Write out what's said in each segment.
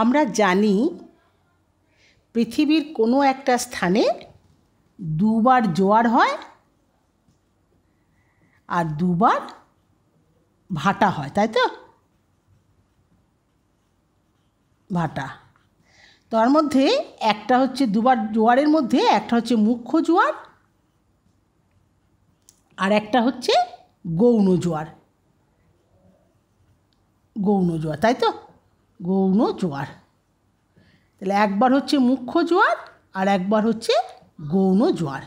আমরা জানি পৃথিবীর কোনো একটা স্থানে দুবার জোয়ার হয় আর দুবার ভাটা হয় তাই তো ভাটা তার মধ্যে একটা হচ্ছে দুবার জোয়ারের মধ্যে একটা হচ্ছে মুখ্য জোয়ার আর একটা হচ্ছে গৌণ জোয়ার গৌণ জোয়ার তাই তো গৌণ জোয়ার তাহলে একবার হচ্ছে মুখ্য জোয়ার আর একবার হচ্ছে গৌণ জোয়ার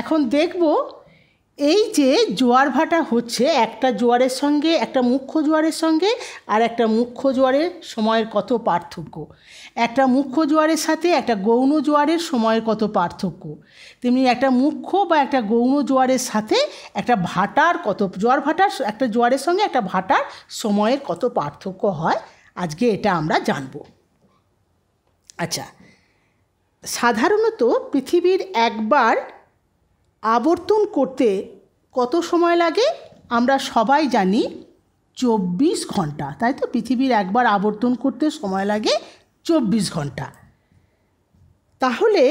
এখন দেখব এই যে জোয়ার ভাটা হচ্ছে একটা জোয়ারের সঙ্গে একটা মুখ্য জোয়ারের সঙ্গে আর একটা মুখ্য জোয়ারের সময়ের কত পার্থক্য একটা মুখ্য জোয়ারের সাথে একটা গৌণ জোয়ারের সময়ের কত পার্থক্য তেমনি একটা মুখ্য বা একটা গৌণ জোয়ারের সাথে একটা ভাটার কত জোয়ার ভাটার একটা জোয়ারের সঙ্গে একটা ভাটার সময়ের কত পার্থক্য হয় আজকে এটা আমরা জানব আচ্ছা সাধারণত পৃথিবীর একবার আবর্তন করতে কত সময় লাগে আমরা সবাই জানি চব্বিশ ঘন্টা তাই তো পৃথিবীর একবার আবর্তন করতে সময় লাগে চব্বিশ ঘন্টা তাহলে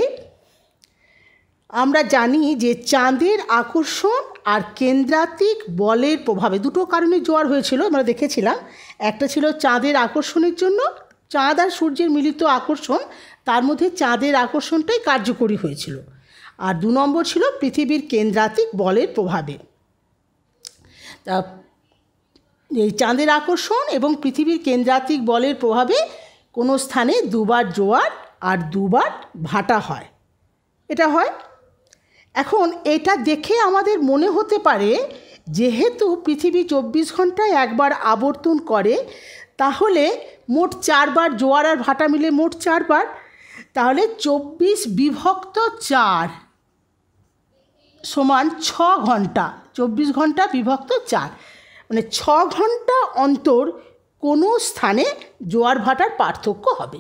আমরা জানি যে চাঁদের আকর্ষণ আর কেন্দ্রাতিক বলের প্রভাবে দুটো কারণে জোয়ার হয়েছিল আমরা দেখেছিলাম একটা ছিল চাঁদের আকর্ষণের জন্য চাঁদ আর সূর্যের মিলিত আকর্ষণ তার মধ্যে চাঁদের আকর্ষণটাই কার্যকরী হয়েছিল আর দু নম্বর ছিল পৃথিবীর কেন্দ্রাতিক বলের প্রভাবে তা এই চাঁদের আকর্ষণ এবং পৃথিবীর কেন্দ্রাতিক বলের প্রভাবে কোনো স্থানে দুবার জোয়ার আর দুবার ভাটা হয় এটা হয় এখন এটা দেখে আমাদের মনে হতে পারে যেহেতু পৃথিবী চব্বিশ ঘন্টায় একবার আবর্তন করে তাহলে মোট চারবার জোয়ার আর ভাটা মিলে মোট চারবার তাহলে চব্বিশ বিভক্ত চার সমান ছ ঘন্টা চব্বিশ ঘন্টা বিভক্ত চার মানে ছ ঘন্টা অন্তর কোনো স্থানে জোয়ার ভাটার পার্থক্য হবে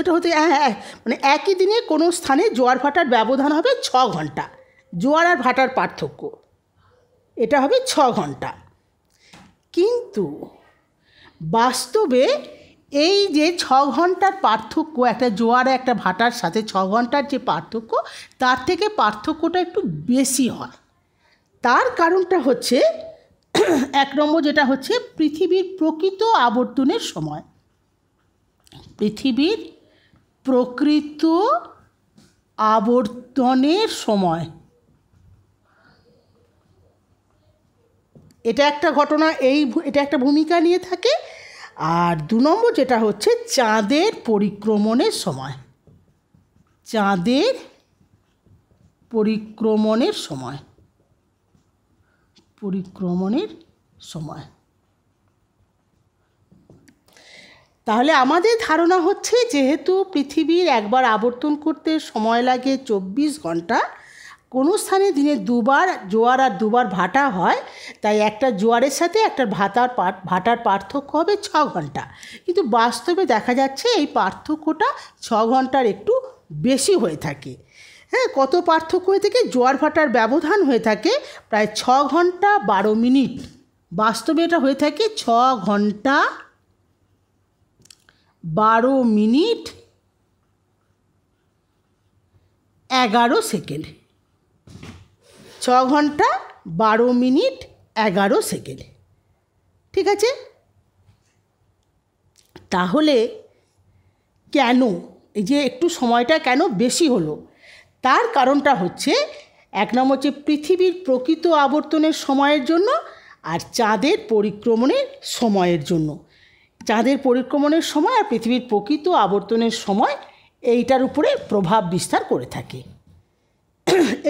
এটা হতে হ্যাঁ, হ্যাঁ হ্যাঁ মানে একই দিনে কোনো স্থানে জোয়ার ভাটার ব্যবধান হবে ছ ঘন্টা জোয়ার আর ভাটার পার্থক্য এটা হবে ছ ঘন্টা কিন্তু বাস্তবে এই যে ছ ঘন্টার পার্থক্য একটা জোয়ার একটা ভাটার সাথে ছ ঘন্টার যে পার্থক্য তার থেকে পার্থক্যটা একটু বেশি হয় তার কারণটা হচ্ছে এক নম্বর যেটা হচ্ছে পৃথিবীর প্রকৃত আবর্তনের সময় পৃথিবীর প্রকৃত আবর্তনের সময় এটা একটা ঘটনা এই এটা একটা ভূমিকা নিয়ে থাকে আর দু নম্বর যেটা হচ্ছে চাঁদের পরিক্রমণের সময় চাঁদের পরিক্রমণের সময় পরিক্রমণের সময় তাহলে আমাদের ধারণা হচ্ছে যেহেতু পৃথিবীর একবার আবর্তন করতে সময় লাগে চব্বিশ ঘন্টা কোনো স্থানে দিনে দুবার জোয়ার আর দুবার ভাটা হয় তাই একটা জোয়ারের সাথে একটা ভাতার ভাটার পার্থক্য হবে ছ ঘন্টা কিন্তু বাস্তবে দেখা যাচ্ছে এই পার্থক্যটা ছ ঘন্টার একটু বেশি হয়ে থাকে হ্যাঁ কত পার্থক্য হয়ে থাকে জোয়ার ভাটার ব্যবধান হয়ে থাকে প্রায় ছ ঘন্টা বারো মিনিট বাস্তবে এটা হয়ে থাকে ছ ঘন্টা বারো মিনিট এগারো সেকেন্ড ছ ঘন্টা বারো মিনিট এগারো সেকেন্ড ঠিক আছে তাহলে কেন এই যে একটু সময়টা কেন বেশি হলো তার কারণটা হচ্ছে এক নম্বর হচ্ছে পৃথিবীর প্রকৃত আবর্তনের সময়ের জন্য আর চাঁদের পরিক্রমণের সময়ের জন্য চাঁদের পরিক্রমণের সময় আর পৃথিবীর প্রকৃত আবর্তনের সময় এইটার উপরে প্রভাব বিস্তার করে থাকে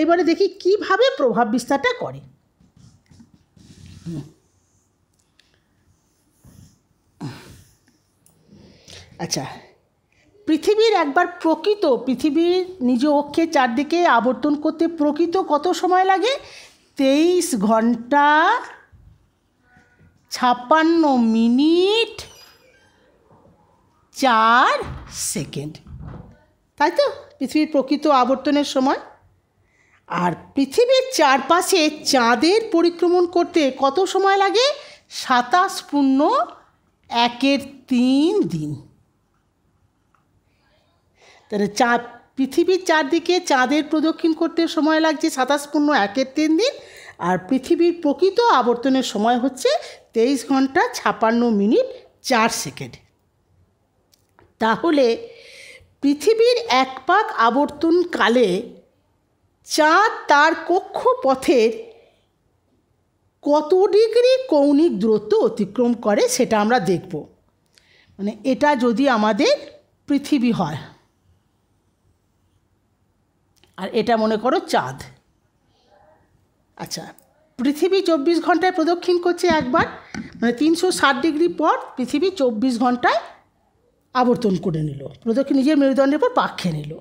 এবারে দেখি কিভাবে প্রভাব বিস্তারটা করে আচ্ছা পৃথিবীর একবার প্রকৃত পৃথিবীর নিজ অক্ষে চারদিকে আবর্তন করতে প্রকৃত কত সময় লাগে তেইশ ঘন্টা ছাপ্পান্ন মিনিট চার সেকেন্ড তাই তো পৃথিবীর প্রকৃত আবর্তনের সময় আর পৃথিবীর চারপাশে চাঁদের পরিক্রমণ করতে কত সময় লাগে সাতাশ পূর্ণ একের তিন দিন তাহলে চা পৃথিবীর চারদিকে চাঁদের প্রদক্ষিণ করতে সময় লাগছে সাতাশ পূর্ণ একের তিন দিন আর পৃথিবীর প্রকৃত আবর্তনের সময় হচ্ছে তেইশ ঘন্টা ছাপান্ন মিনিট চার সেকেন্ড তাহলে পৃথিবীর এক পাক আবর্তনকালে চাঁদ তার পথের কত ডিগ্রি কৌণিক দূরত্ব অতিক্রম করে সেটা আমরা দেখব মানে এটা যদি আমাদের পৃথিবী হয় আর এটা মনে করো চাঁদ আচ্ছা পৃথিবী চব্বিশ ঘন্টায় প্রদক্ষিণ করছে একবার মানে তিনশো ষাট ডিগ্রি পর পৃথিবী চব্বিশ ঘন্টায় আবর্তন করে নিল প্রদক্ষিণ নিজের মেরুদণ্ডের পর পাক খেয়ে নিল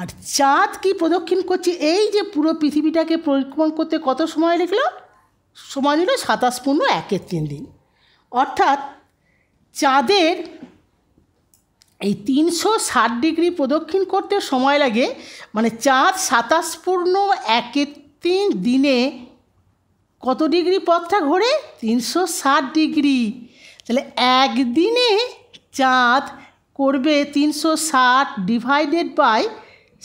আর চাঁদ কি প্রদক্ষিণ করছে এই যে পুরো পৃথিবীটাকে পরিক্রমণ করতে কত সময় লিখল সময় নিল সাতাশ পূর্ণ একের তিন দিন অর্থাৎ চাঁদের এই তিনশো ষাট ডিগ্রি প্রদক্ষিণ করতে সময় লাগে মানে চাঁদ সাতাশ পূর্ণ একের তিন দিনে কত ডিগ্রি পথটা ঘোরে তিনশো ষাট ডিগ্রি তাহলে একদিনে চাঁদ করবে তিনশো ষাট ডিভাইডেড বাই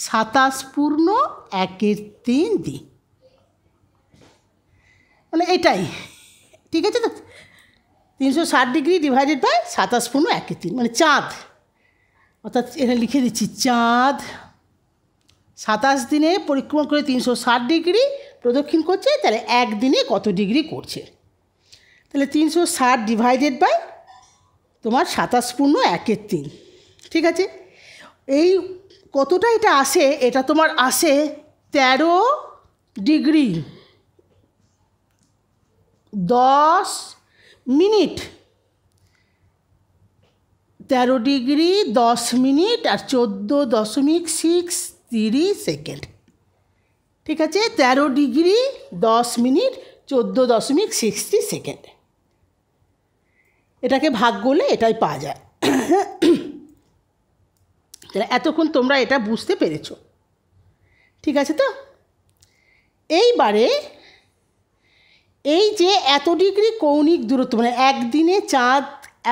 সাতাশ পূর্ণ একের তিন দিন মানে এটাই ঠিক আছে তো তিনশো ষাট ডিগ্রি ডিভাইডেড বাই সাতাশ পূর্ণ একের তিন মানে চাঁদ অর্থাৎ এখানে লিখে দিচ্ছি চাঁদ সাতাশ দিনে পরিক্রমণ করে তিনশো ষাট ডিগ্রি প্রদক্ষিণ করছে তাহলে একদিনে কত ডিগ্রি করছে তাহলে তিনশো ষাট ডিভাইডেড বাই তোমার সাতাশ পূর্ণ একের তিন ঠিক আছে এই কতটা এটা আসে এটা তোমার আসে তেরো ডিগ্রি দশ মিনিট তেরো ডিগ্রি দশ মিনিট আর চোদ্দো দশমিক সিক্স তিরিশ সেকেন্ড ঠিক আছে তেরো ডিগ্রি দশ মিনিট চোদ্দো দশমিক সিক্সটি সেকেন্ড এটাকে ভাগ করলে এটাই পাওয়া যায় তাহলে এতক্ষণ তোমরা এটা বুঝতে পেরেছ ঠিক আছে তো এইবারে এই যে এত ডিগ্রি কৌণিক দূরত্ব মানে একদিনে চাঁদ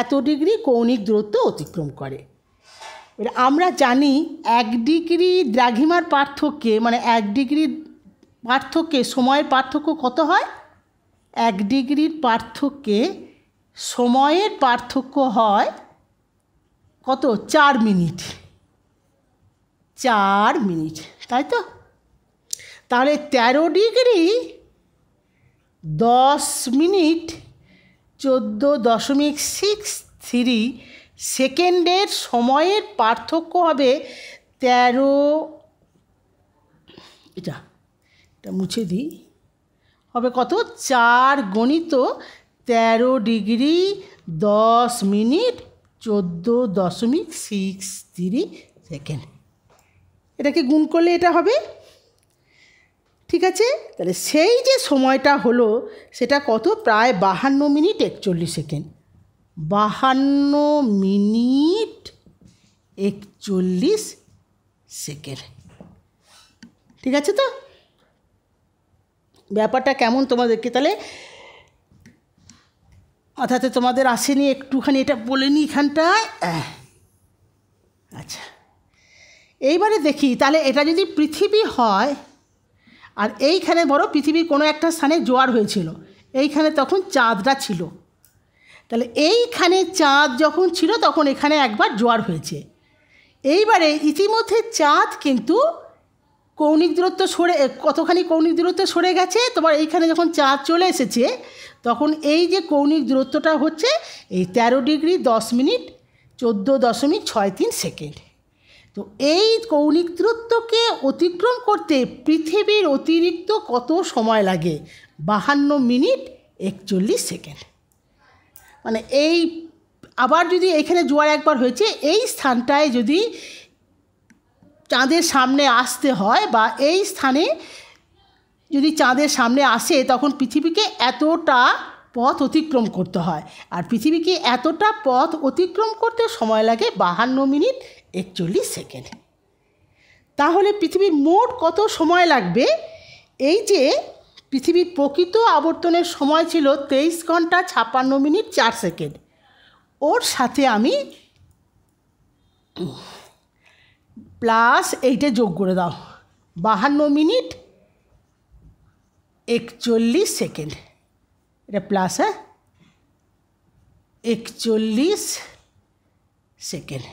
এত ডিগ্রি কৌণিক দূরত্ব অতিক্রম করে আমরা জানি এক ডিগ্রি দ্রাঘিমার পার্থক্যে মানে এক ডিগ্রি পার্থক্যে সময়ের পার্থক্য কত হয় এক ডিগ্রির পার্থক্যে সময়ের পার্থক্য হয় কত চার মিনিট চার মিনিট তাই তো তাহলে তেরো ডিগ্রি দশ মিনিট চোদ্দ দশমিক সিক্স থ্রি সেকেন্ডের সময়ের পার্থক্য হবে তেরো এটা এটা মুছে দিই হবে কত চার গণিত তেরো ডিগ্রি দশ মিনিট চোদ্দো দশমিক সিক্স থ্রি সেকেন্ড এটাকে গুণ করলে এটা হবে ঠিক আছে তাহলে সেই যে সময়টা হলো সেটা কত প্রায় বাহান্ন মিনিট একচল্লিশ সেকেন্ড বাহান্ন মিনিট একচল্লিশ সেকেন্ড ঠিক আছে তো ব্যাপারটা কেমন তোমাদেরকে তাহলে অর্থাৎ তোমাদের আসেনি একটুখানি এটা বলে নিই এখানটায় আচ্ছা এইবারে দেখি তাহলে এটা যদি পৃথিবী হয় আর এইখানে বড় পৃথিবীর কোনো একটা স্থানে জোয়ার হয়েছিল এইখানে তখন চাঁদটা ছিল তাহলে এইখানে চাঁদ যখন ছিল তখন এখানে একবার জোয়ার হয়েছে এইবারে ইতিমধ্যে চাঁদ কিন্তু কৌণিক দূরত্ব সরে কতখানি কৌণিক দূরত্ব সরে গেছে তোমার এইখানে যখন চাঁদ চলে এসেছে তখন এই যে কৌণিক দূরত্বটা হচ্ছে এই তেরো ডিগ্রি দশ মিনিট চোদ্দো দশমিক ছয় তিন সেকেন্ড তো এই কৌণিক দূরত্বকে অতিক্রম করতে পৃথিবীর অতিরিক্ত কত সময় লাগে বাহান্ন মিনিট একচল্লিশ সেকেন্ড মানে এই আবার যদি এখানে জোয়ার একবার হয়েছে এই স্থানটায় যদি চাঁদের সামনে আসতে হয় বা এই স্থানে যদি চাঁদের সামনে আসে তখন পৃথিবীকে এতটা পথ অতিক্রম করতে হয় আর পৃথিবীকে এতটা পথ অতিক্রম করতে সময় লাগে বাহান্ন মিনিট একচল্লিশ সেকেন্ড তাহলে পৃথিবীর মোট কত সময় লাগবে এই যে পৃথিবীর প্রকৃত আবর্তনের সময় ছিল তেইশ ঘন্টা ছাপ্পান্ন মিনিট চার সেকেন্ড ওর সাথে আমি প্লাস এইটা যোগ করে দাও বাহান্ন মিনিট একচল্লিশ সেকেন্ড এটা প্লাস হ্যাঁ একচল্লিশ সেকেন্ড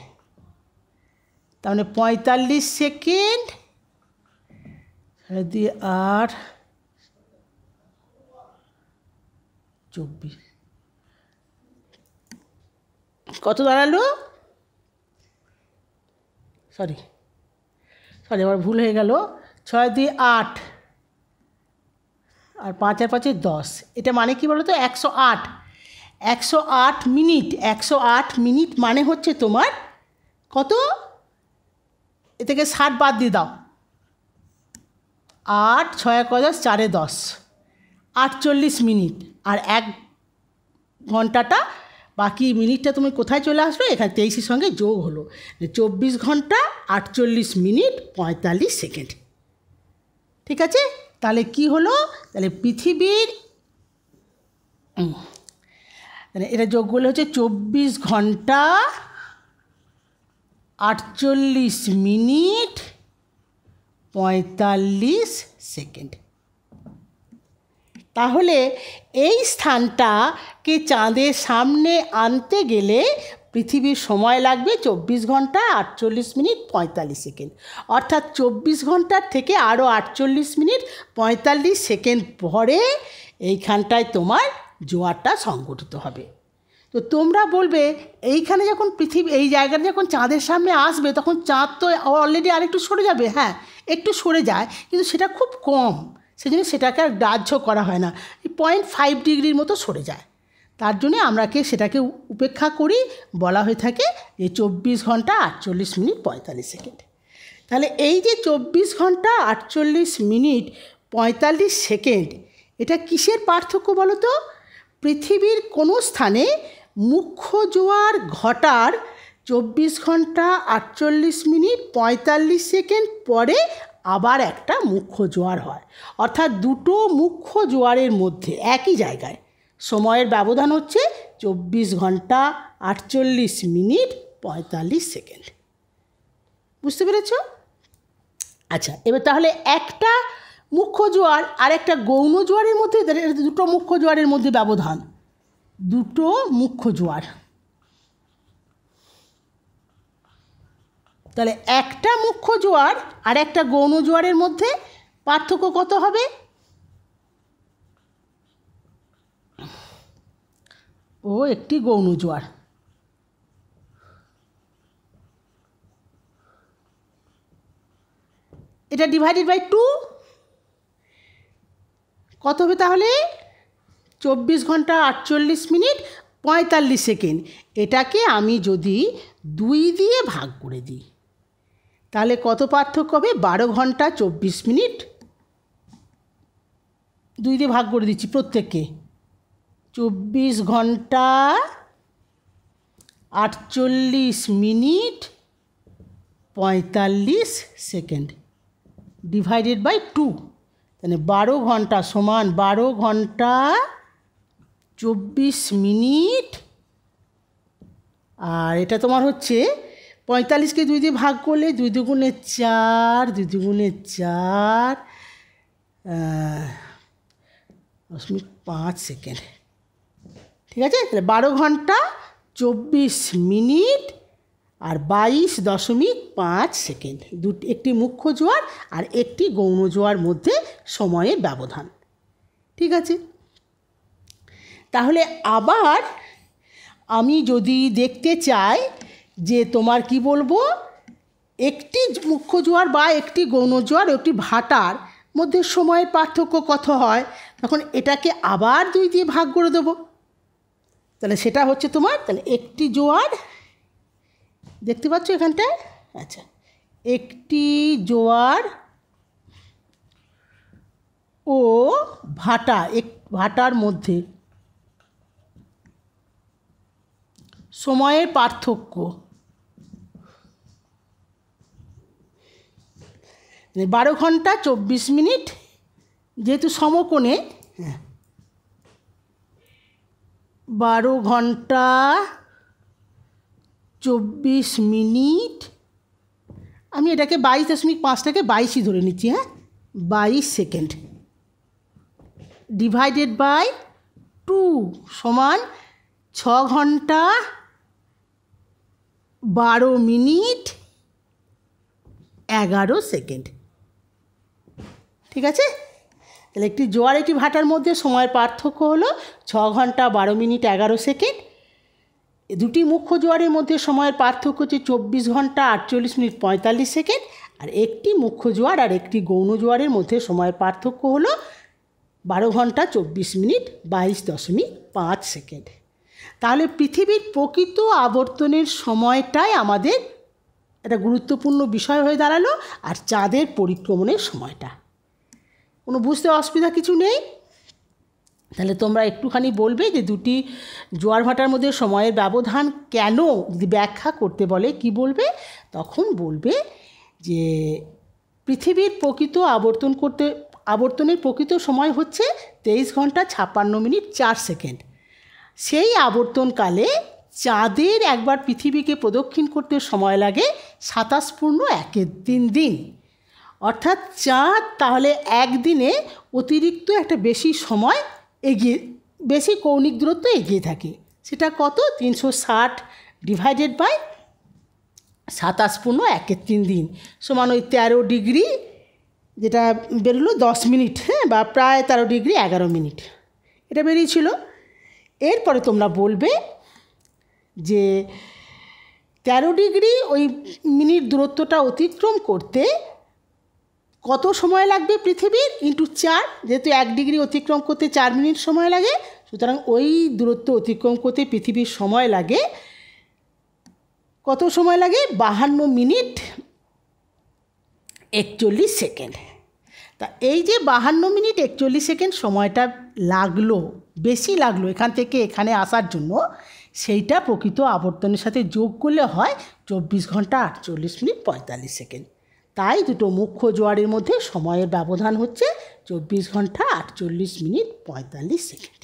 তার মানে পঁয়তাল্লিশ সেকেন্ড সাড়ে দুই আট চব্বিশ কত দাঁড়ালো সরি সরি আমার ভুল হয়ে গেল ছয় দুই আট আর পাঁচ আর পাঁচে দশ এটা মানে কি বলো তো একশো আট একশো আট মিনিট একশো আট মিনিট মানে হচ্ছে তোমার কত এ থেকে ষাট বাদ দিয়ে দাও আট ছয় এক দশ চারে দশ আটচল্লিশ মিনিট আর এক ঘন্টাটা বাকি মিনিটটা তুমি কোথায় চলে আসবে এখানে তেইশের সঙ্গে যোগ হলো চব্বিশ ঘন্টা আটচল্লিশ মিনিট পঁয়তাল্লিশ সেকেন্ড ঠিক আছে তাহলে কি হলো তাহলে পৃথিবীর মানে এটা যোগ করলে হচ্ছে চব্বিশ ঘন্টা আটচল্লিশ মিনিট পঁয়তাল্লিশ সেকেন্ড তাহলে এই স্থানটাকে চাঁদের সামনে আনতে গেলে পৃথিবীর সময় লাগবে চব্বিশ ঘন্টা আটচল্লিশ মিনিট পঁয়তাল্লিশ সেকেন্ড অর্থাৎ চব্বিশ ঘন্টার থেকে আরও আটচল্লিশ মিনিট পঁয়তাল্লিশ সেকেন্ড পরে এইখানটায় তোমার জোয়ারটা সংগঠিত হবে তো তোমরা বলবে এইখানে যখন পৃথিবী এই জায়গাটা যখন চাঁদের সামনে আসবে তখন চাঁদ তো অলরেডি আরেকটু সরে যাবে হ্যাঁ একটু সরে যায় কিন্তু সেটা খুব কম সেজন্য সেটাকে আর গ্রাহ্য করা হয় না পয়েন্ট ফাইভ ডিগ্রির মতো সরে যায় তার জন্যে আমরাকে সেটাকে উপেক্ষা করি বলা হয়ে থাকে যে চব্বিশ ঘন্টা আটচল্লিশ মিনিট পঁয়তাল্লিশ সেকেন্ড তাহলে এই যে চব্বিশ ঘন্টা আটচল্লিশ মিনিট পঁয়তাল্লিশ সেকেন্ড এটা কিসের পার্থক্য বলো তো পৃথিবীর কোনো স্থানে মুখ্য জোয়ার ঘটার চব্বিশ ঘন্টা আটচল্লিশ মিনিট পঁয়তাল্লিশ সেকেন্ড পরে আবার একটা মুখ্য জোয়ার হয় অর্থাৎ দুটো মুখ্য জোয়ারের মধ্যে একই জায়গায় সময়ের ব্যবধান হচ্ছে চব্বিশ ঘন্টা আটচল্লিশ মিনিট পঁয়তাল্লিশ সেকেন্ড বুঝতে পেরেছ আচ্ছা এবার তাহলে একটা মুখ্য জোয়ার আর একটা গৌণ জোয়ারের মধ্যে দুটো মুখ্য জোয়ারের মধ্যে ব্যবধান দুটো মুখ্য জোয়ার তাহলে একটা মুখ্য জোয়ার আর একটা গৌণ জোয়ারের মধ্যে পার্থক্য কত হবে ও একটি গৌণ জোয়ার এটা ডিভাইডেড বাই টু কত হবে তাহলে চব্বিশ ঘন্টা আটচল্লিশ মিনিট পঁয়তাল্লিশ সেকেন্ড এটাকে আমি যদি দুই দিয়ে ভাগ করে দিই তাহলে কত পার্থক্য হবে বারো ঘন্টা চব্বিশ মিনিট দুই দিয়ে ভাগ করে দিচ্ছি প্রত্যেককে চব্বিশ ঘন্টা আটচল্লিশ মিনিট পঁয়তাল্লিশ সেকেন্ড ডিভাইডেড বাই টু তাহলে বারো ঘন্টা সমান বারো ঘন্টা চব্বিশ মিনিট আর এটা তোমার হচ্ছে পঁয়তাল্লিশকে দুই দিয়ে ভাগ করলে দুই দুগুণে চার দুই দুগুণে চার দশ মিনিট পাঁচ সেকেন্ড ঠিক আছে তাহলে বারো ঘন্টা চব্বিশ মিনিট আর বাইশ দশমিক পাঁচ সেকেন্ড দুটি একটি মুখ্য জোয়ার আর একটি গৌণ জোয়ার মধ্যে সময়ের ব্যবধান ঠিক আছে তাহলে আবার আমি যদি দেখতে চাই যে তোমার কি বলবো একটি মুখ্য জোয়ার বা একটি গৌণ জোয়ার একটি ভাটার মধ্যে সময়ের পার্থক্য কত হয় তখন এটাকে আবার দুই দিয়ে ভাগ করে দেবো তাহলে সেটা হচ্ছে তোমার তাহলে একটি জোয়ার দেখতে পাচ্ছ এখানটায় আচ্ছা একটি জোয়ার ও ভাটা এক ভাটার মধ্যে সময়ের পার্থক্য বারো ঘন্টা চব্বিশ মিনিট যেহেতু সমকোণে হ্যাঁ বারো ঘন্টা চব্বিশ মিনিট আমি এটাকে বাইশ দশমিক পাঁচটাকে বাইশই ধরে নিচ্ছি হ্যাঁ বাইশ সেকেন্ড ডিভাইডেড বাই টু সমান ছ ঘন্টা বারো মিনিট এগারো সেকেন্ড ঠিক আছে একটি জোয়ার একটি ভাটার মধ্যে সময়ের পার্থক্য হলো ছ ঘন্টা বারো মিনিট এগারো সেকেন্ড দুটি মুখ্য জোয়ারের মধ্যে সময়ের পার্থক্য হচ্ছে চব্বিশ ঘন্টা আটচল্লিশ মিনিট পঁয়তাল্লিশ সেকেন্ড আর একটি মুখ্য জোয়ার আর একটি গৌণ জোয়ারের মধ্যে সময়ের পার্থক্য হলো বারো ঘন্টা চব্বিশ মিনিট বাইশ দশমিক পাঁচ সেকেন্ড তাহলে পৃথিবীর প্রকৃত আবর্তনের সময়টাই আমাদের একটা গুরুত্বপূর্ণ বিষয় হয়ে দাঁড়ালো আর চাঁদের পরিক্রমণের সময়টা কোনো বুঝতে অসুবিধা কিছু নেই তাহলে তোমরা একটুখানি বলবে যে দুটি জোয়ার ভাটার মধ্যে সময়ের ব্যবধান কেন যদি ব্যাখ্যা করতে বলে কি বলবে তখন বলবে যে পৃথিবীর প্রকৃত আবর্তন করতে আবর্তনের প্রকৃত সময় হচ্ছে তেইশ ঘন্টা ছাপ্পান্ন মিনিট চার সেকেন্ড সেই আবর্তনকালে চাঁদের একবার পৃথিবীকে প্রদক্ষিণ করতে সময় লাগে সাতাশ পূর্ণ একের তিন দিন অর্থাৎ চাঁদ তাহলে একদিনে অতিরিক্ত একটা বেশি সময় এগিয়ে বেশি কৌণিক দূরত্ব এগিয়ে থাকে সেটা কত তিনশো ষাট ডিভাইডেড বাই সাতাশ পূর্ণ একের তিন দিন সমান ওই তেরো ডিগ্রি যেটা বেরোলো দশ মিনিট হ্যাঁ বা প্রায় তেরো ডিগ্রি এগারো মিনিট এটা বেরিয়েছিল এরপরে তোমরা বলবে যে তেরো ডিগ্রি ওই মিনিট দূরত্বটা অতিক্রম করতে কত সময় লাগবে পৃথিবীর ইন্টু চার যেহেতু এক ডিগ্রি অতিক্রম করতে চার মিনিট সময় লাগে সুতরাং ওই দূরত্ব অতিক্রম করতে পৃথিবীর সময় লাগে কত সময় লাগে বাহান্ন মিনিট একচল্লিশ সেকেন্ড তা এই যে বাহান্ন মিনিট একচল্লিশ সেকেন্ড সময়টা লাগলো বেশি লাগলো এখান থেকে এখানে আসার জন্য সেইটা প্রকৃত আবর্তনের সাথে যোগ করলে হয় চব্বিশ ঘন্টা আটচল্লিশ মিনিট পঁয়তাল্লিশ সেকেন্ড তাই দুটো মুখ্য জোয়ারের মধ্যে সময়ের ব্যবধান হচ্ছে চব্বিশ ঘন্টা আটচল্লিশ মিনিট পঁয়তাল্লিশ সেকেন্ড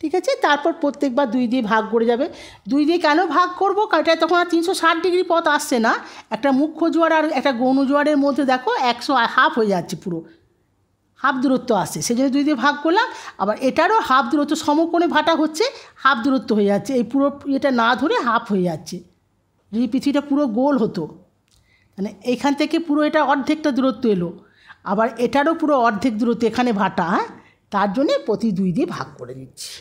ঠিক আছে তারপর প্রত্যেকবার দুই দিয়ে ভাগ করে যাবে দুই দিয়ে কেন ভাগ করব কারণ তখন আর তিনশো ষাট ডিগ্রি পথ আসছে না একটা মুখ্য জোয়ার আর একটা গৌণ জোয়ারের মধ্যে দেখো একশো হাফ হয়ে যাচ্ছে পুরো হাফ দূরত্ব আসছে সেই জন্য দুই দিয়ে ভাগ করলাম আবার এটারও হাফ দূরত্ব সমকোণে ভাটা হচ্ছে হাফ দূরত্ব হয়ে যাচ্ছে এই পুরো এটা না ধরে হাফ হয়ে যাচ্ছে যদি পৃথিবীটা পুরো গোল হতো মানে এইখান থেকে পুরো এটা অর্ধেকটা দূরত্ব এলো আবার এটারও পুরো অর্ধেক দূরত্ব এখানে ভাটা হ্যাঁ তার জন্যে প্রতি দুই দিয়ে ভাগ করে দিচ্ছি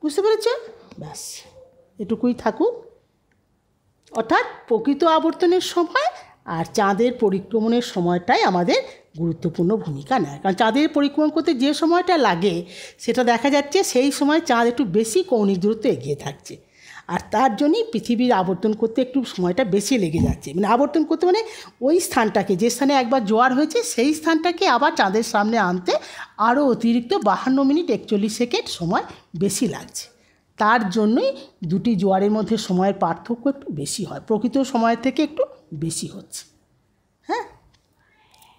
বুঝতে পেরেছ ব্যাস এটুকুই থাকুক অর্থাৎ প্রকৃত আবর্তনের সময় আর চাঁদের পরিক্রমণের সময়টাই আমাদের গুরুত্বপূর্ণ ভূমিকা নেয় কারণ চাঁদের পরিক্রমণ করতে যে সময়টা লাগে সেটা দেখা যাচ্ছে সেই সময় চাঁদ একটু বেশি কৌণিক দূরত্ব এগিয়ে থাকছে আর তার জন্যই পৃথিবীর আবর্তন করতে একটু সময়টা বেশি লেগে যাচ্ছে মানে আবর্তন করতে মানে ওই স্থানটাকে যে স্থানে একবার জোয়ার হয়েছে সেই স্থানটাকে আবার চাঁদের সামনে আনতে আরও অতিরিক্ত বাহান্ন মিনিট একচল্লিশ সেকেন্ড সময় বেশি লাগছে তার জন্যই দুটি জোয়ারের মধ্যে সময়ের পার্থক্য একটু বেশি হয় প্রকৃত সময়ের থেকে একটু বেশি হচ্ছে হ্যাঁ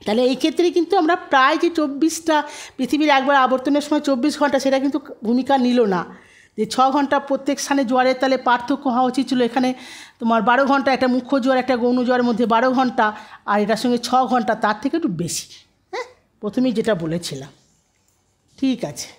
তাহলে এই ক্ষেত্রে কিন্তু আমরা প্রায় যে চব্বিশটা পৃথিবীর একবার আবর্তনের সময় চব্বিশ ঘন্টা সেটা কিন্তু ভূমিকা নিল না যে ছ ঘন্টা প্রত্যেক স্থানে জোয়ারের তালে পার্থক্য হওয়া উচিত ছিল এখানে তোমার বারো ঘন্টা একটা মুখ্য জোয়ার একটা গৌণ জোয়ারের মধ্যে বারো ঘন্টা আর এটার সঙ্গে ছ ঘন্টা তার থেকে একটু বেশি হ্যাঁ প্রথমেই যেটা বলেছিলাম ঠিক আছে